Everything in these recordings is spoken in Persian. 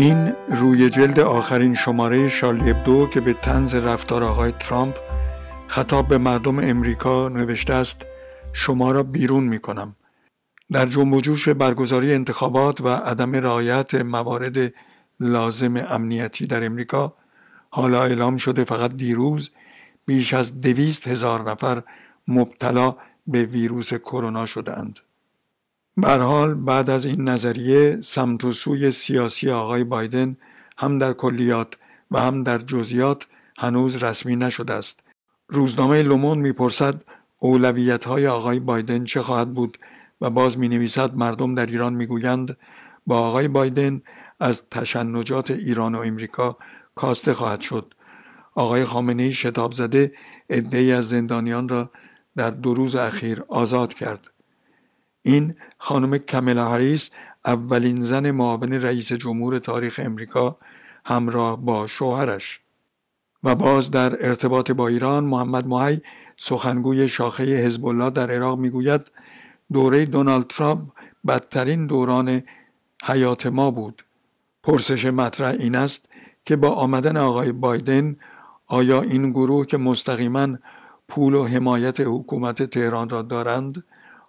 این روی جلد آخرین شماره شارلی ابدو که به تنز رفتار آقای ترامپ خطاب به مردم امریکا نوشته است شما را بیرون می کنم. در جنب جوش برگزاری انتخابات و عدم رعایت موارد لازم امنیتی در امریکا حالا اعلام شده فقط دیروز بیش از دویست هزار نفر مبتلا به ویروس کرونا شدند. حال بعد از این نظریه سمت و سوی سیاسی آقای بایدن هم در کلیات و هم در جزیات هنوز رسمی نشده است. روزنامه لومون میپرسد اولویت های آقای بایدن چه خواهد بود و باز می نویسد مردم در ایران میگویند با آقای بایدن از تشنجات ایران و امریکا کاسته خواهد شد. آقای خامنه ای شتاب زده ادعی از زندانیان را در دو روز اخیر آزاد کرد. این خانم کاملا هریس اولین زن معاون رئیس جمهور تاریخ امریکا همراه با شوهرش و باز در ارتباط با ایران محمد محی سخنگوی شاخه حزب الله در عراق میگوید دوره دونالد ترامپ بدترین دوران حیات ما بود پرسش مطرح این است که با آمدن آقای بایدن آیا این گروه که مستقیما پول و حمایت حکومت تهران را دارند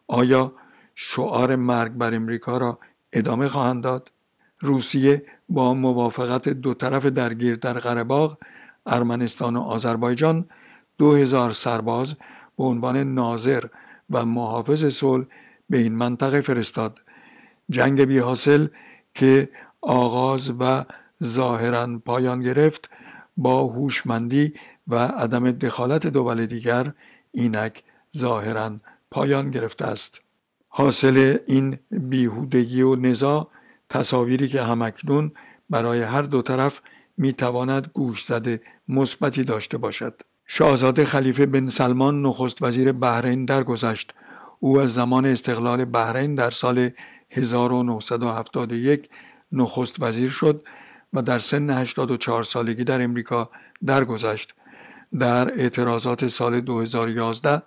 آیا شعار مرگ بر امریکا را ادامه خواهند داد روسیه با موافقت دو طرف درگیر در قرهباغ، ارمنستان و آذربایجان دو هزار سرباز به عنوان ناظر و محافظ صلح به این منطقه فرستاد جنگ بی حاصل که آغاز و ظاهرا پایان گرفت با هوشمندی و عدم دخالت دول دیگر اینک ظاهرا پایان گرفته است حاصل این بیهودگی و نزا تصاویری که همکنون برای هر دو طرف میتواند گوش زده مثبتی داشته باشد شاهزاده خلیفه بن سلمان نخست وزیر بحرین درگذشت او از زمان استقلال بحرین در سال 1971 نخست وزیر شد و در سن 84 سالگی در امریکا درگذشت در اعتراضات سال 2011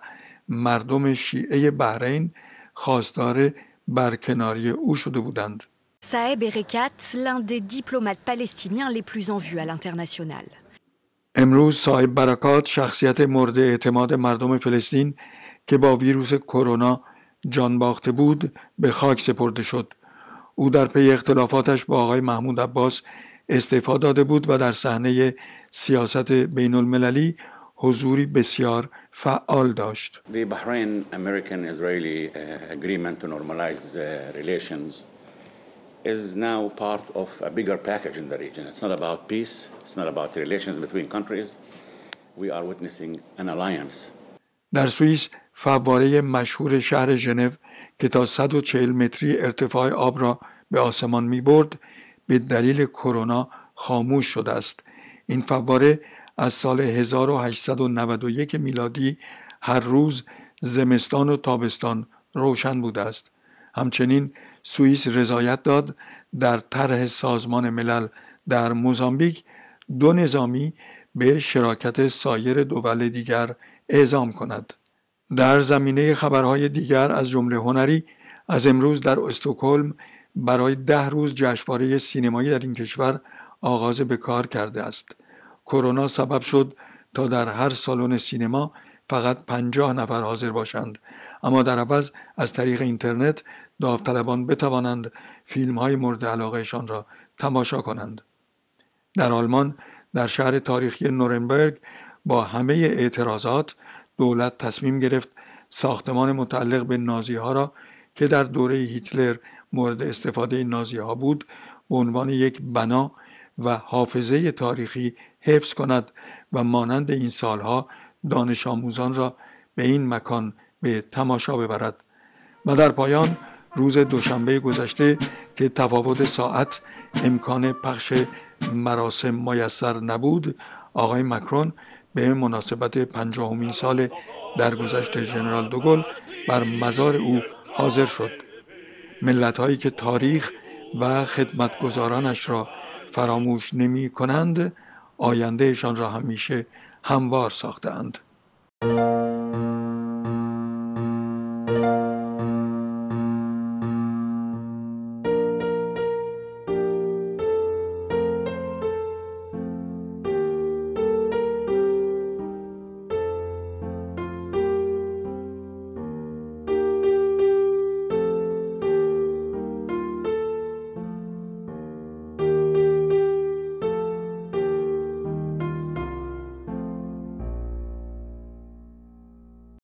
مردم شیعه بحرین خواستار برکناری او شده بودند. Saeb Erekat, l'un des diplomates palestiniens les plus en vue امروز صاحب برکات شخصیت مورد اعتماد مردم فلسطین که با ویروس کرونا جان باخته بود به خاک سپرده شد او در پی اختلافاتش با آقای محمود عباس استعفا داده بود و در صحنه سیاست بین المللی حضوری بسیار فعال داشت. The Bahrain American Israeli agreement to normalize relations is now part of a bigger package in the region. It's not about peace, it's not about relations between countries. We are witnessing an alliance. در سوئیس فواره مشهور شهر ژنو که تا 140 متری ارتفاع آب را به آسمان می برد به دلیل کرونا خاموش شده است. این فواره از سال 1891 میلادی هر روز زمستان و تابستان روشن بوده است. همچنین سوئیس رضایت داد در طرح سازمان ملل در موزامبیک دو نظامی به شراکت سایر دول دیگر اعزام کند. در زمینه خبرهای دیگر از جمله هنری از امروز در استکهلم برای ده روز جشنواره سینمایی در این کشور آغاز به کار کرده است. کرونا سبب شد تا در هر سالن سینما فقط پنجاه نفر حاضر باشند اما در عوض از طریق اینترنت داوطلبان بتوانند فیلم های مورد علاقهشان را تماشا کنند در آلمان در شهر تاریخی نورنبرگ با همه اعتراضات دولت تصمیم گرفت ساختمان متعلق به نازی ها را که در دوره هیتلر مورد استفاده نازی ها بود به عنوان یک بنا و حافظه تاریخی حفظ کند و مانند این سالها دانش آموزان را به این مکان به تماشا ببرد و در پایان روز دوشنبه گذشته که تفاوت ساعت امکان پخش مراسم میسر نبود آقای مکرون به مناسبت پنجاهمین سال در درگذشت ژنرال دوگل بر مزار او حاضر شد ملت هایی که تاریخ و خدمتگزارانش را فراموش نمی کنند آیندهشان را همیشه هموار ساختند.